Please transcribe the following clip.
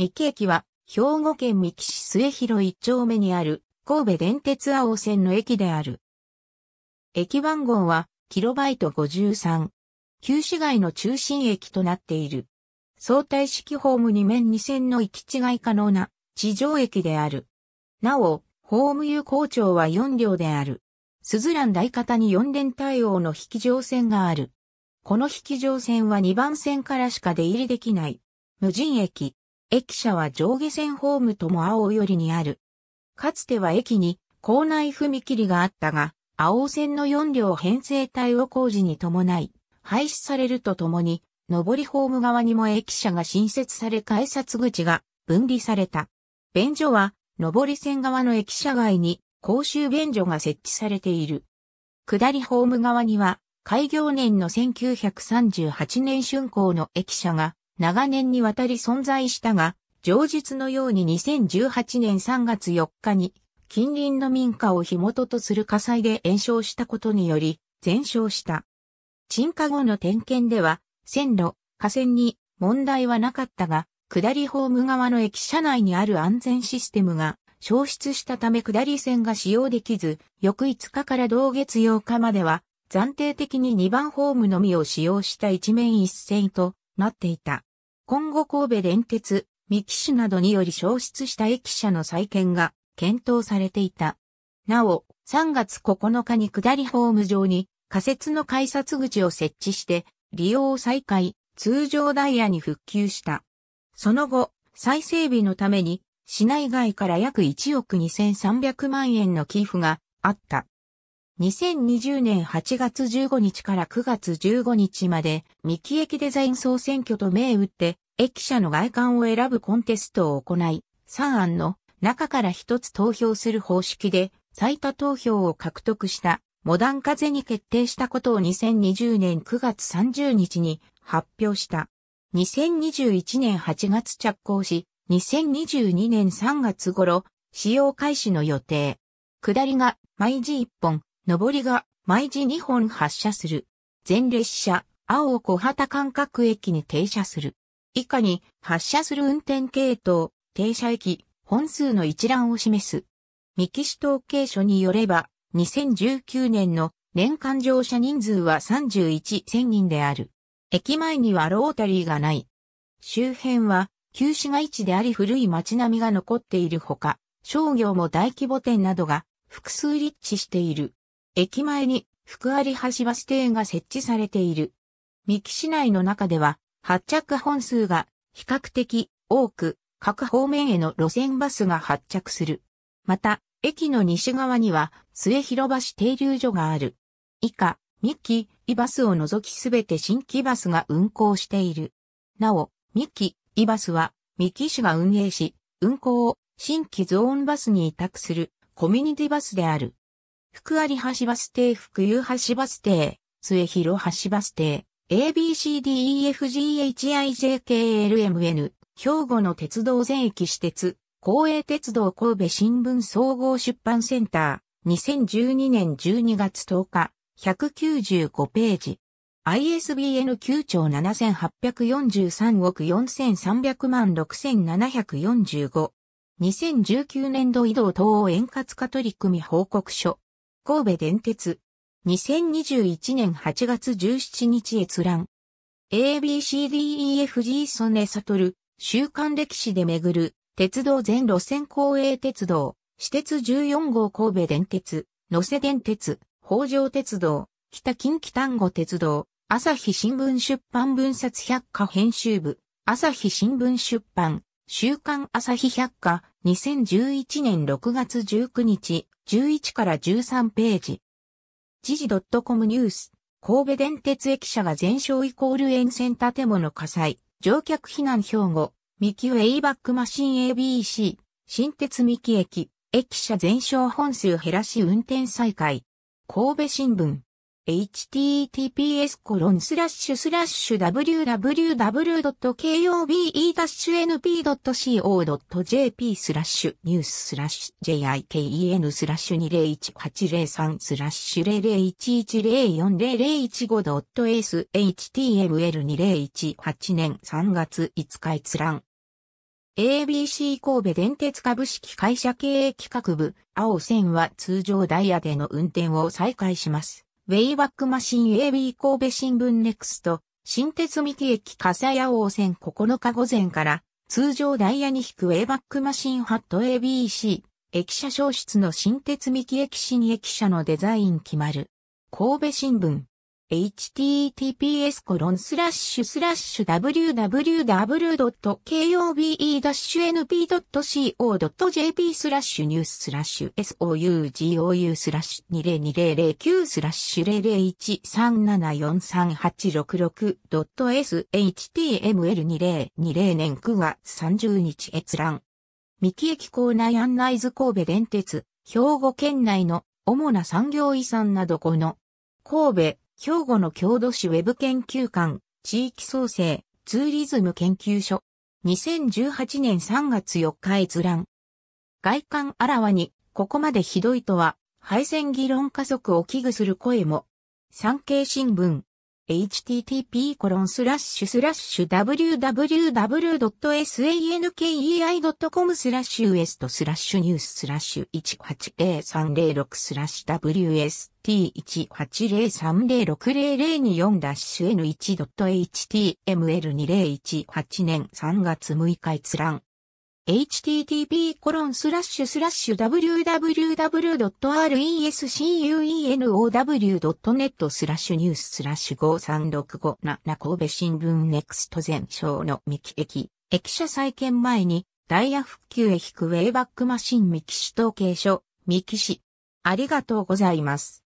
三木駅は、兵庫県三木市末広一丁目にある、神戸電鉄青線の駅である。駅番号は、キロバイト53。旧市街の中心駅となっている。相対式ホーム2面2線の行き違い可能な地上駅である。なお、ホーム有効長は4両である。鈴蘭大方に4連対応の引き乗線がある。この引き乗線は2番線からしか出入りできない。無人駅。駅舎は上下線ホームとも青寄りにある。かつては駅に構内踏切があったが、青線の4両編成体を工事に伴い、廃止されるとともに、上りホーム側にも駅舎が新設され改札口が分離された。便所は、上り線側の駅舎外に公衆便所が設置されている。下りホーム側には、開業年の1938年春工の駅舎が長年にわたり存在したが、上述のように2018年3月4日に近隣の民家を火元とする火災で延焼したことにより全焼した。鎮火後の点検では線路、河川に問題はなかったが、下りホーム側の駅舎内にある安全システムが消失したため下り線が使用できず、翌5日から同月8日までは暫定的に2番ホームのみを使用した一面一線となっていた。今後神戸電鉄、三木市などにより消失した駅舎の再建が検討されていた。なお、3月9日に下りホーム上に仮設の改札口を設置して利用を再開、通常ダイヤに復旧した。その後、再整備のために市内外から約1億2300万円の寄付があった。2020年8月15日から9月15日まで、三木駅デザイン総選挙と銘打って、駅舎の外観を選ぶコンテストを行い、3案の中から1つ投票する方式で、最多投票を獲得したモダン風に決定したことを2020年9月30日に発表した。2021年8月着工し、2022年3月頃、使用開始の予定。下りが毎時1本、上りが毎時2本発車する。全列車、青小畑間隔駅に停車する。以下に発車する運転系統、停車駅、本数の一覧を示す。三木市統計書によれば、2019年の年間乗車人数は31,000人である。駅前にはロータリーがない。周辺は旧市街地であり古い街並みが残っているほか、商業も大規模店などが複数立地している。駅前に福有橋バス停が設置されている。三木市内の中では発着本数が比較的多く各方面への路線バスが発着する。また、駅の西側には末広橋停留所がある。以下、三木、イバスを除きすべて新規バスが運行している。なお、三木、イバスは、三木市が運営し、運行を新規ゾーンバスに委託するコミュニティバスである。福有橋バス停、福有橋バス停、末広橋バス停、ABCDEFGHIJKLMN、兵庫の鉄道全駅私鉄、公営鉄道神戸新聞総合出版センター、2012年12月10日、195ページ。ISBN 9兆7843億4300万6745。2019年度移動等円滑化取り組み報告書。神戸電鉄。2021年8月17日閲覧。ABCDEFG 曽根悟、週刊歴史で巡る、鉄道全路線公営鉄道、私鉄14号神戸電鉄、野瀬電鉄、北条鉄道、北近畿丹後鉄道、朝日新聞出版分冊百科編集部、朝日新聞出版、週刊朝日百科、2011年6月19日、11から13ページ。時事 .com ニュース、神戸電鉄駅舎が全焼イコール沿線建物火災、乗客避難兵庫、三木ウェイバックマシン ABC、新鉄三木駅、駅舎全焼本数減らし運転再開。神戸新聞。https コロンスラッシュスラッシュ www.kobe-np.co.jp スラッシュニューススラッシュ jiken スラッシュ201803スラッシュ 001104005.shtml2018 年3月5日閲覧 ABC 神戸電鉄株式会社経営企画部、青線は通常ダイヤでの運転を再開します。ウェイバックマシン AB 神戸新聞ネクスト、新鉄三木駅笠屋王線9日午前から、通常ダイヤに引くウェイバックマシンハット ABC、駅舎消失の新鉄三木駅新駅舎のデザイン決まる。神戸新聞。https www.kobe-np.co.jp スラッシュニューススラッシュ sougou スラッシュ202009スラッシュ 00137438666.shtml2020 年9月30日閲覧。三木駅構内案内図神戸電鉄、兵庫県内の主な産業遺産などこの神戸、兵庫の郷土史ウェブ研究館、地域創生、ツーリズム研究所。2018年3月4日閲覧。外観あらわに、ここまでひどいとは、敗戦議論加速を危惧する声も。産経新聞、http://www.sankei.com スラッシュウエストスラッシュニューススラッシュ180306スラッシュ WST180306002-4-n1.html2018 年3月6日閲覧 http://www.rescuenow.net スラッシュニューススラッシュ5365神戸新聞ネクスト全省の三木駅、駅舎再建前に、ダイヤ復旧へ引くウェイバックマシン三木市統計所、三木市。ありがとうございます。